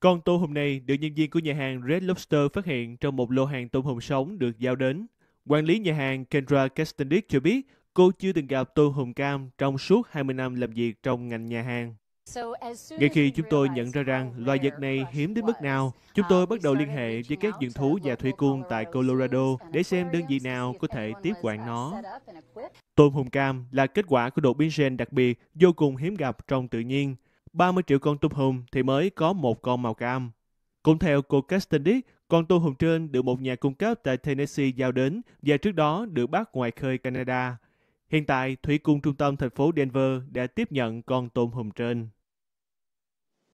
Con tôm hùm này được nhân viên của nhà hàng Red Lobster phát hiện trong một lô hàng tôm hùm sống được giao đến. Quản lý nhà hàng Kendra Castendick cho biết cô chưa từng gặp tôm hùm cam trong suốt 20 năm làm việc trong ngành nhà hàng. Ngay khi chúng tôi nhận ra rằng loài vật này hiếm đến mức nào, chúng tôi bắt đầu liên hệ với các vườn thú và thủy cung tại Colorado để xem đơn vị nào có thể tiếp quản nó. Tôm hùm cam là kết quả của độ biến gen đặc biệt vô cùng hiếm gặp trong tự nhiên. 30 triệu con tôm hùm thì mới có một con màu cam. Cũng theo cô Castendick, con tôm hùm trên được một nhà cung cấp tại Tennessee giao đến và trước đó được bắt ngoài khơi Canada. Hiện tại, thủy cung trung tâm thành phố Denver đã tiếp nhận con tôm hùm trên.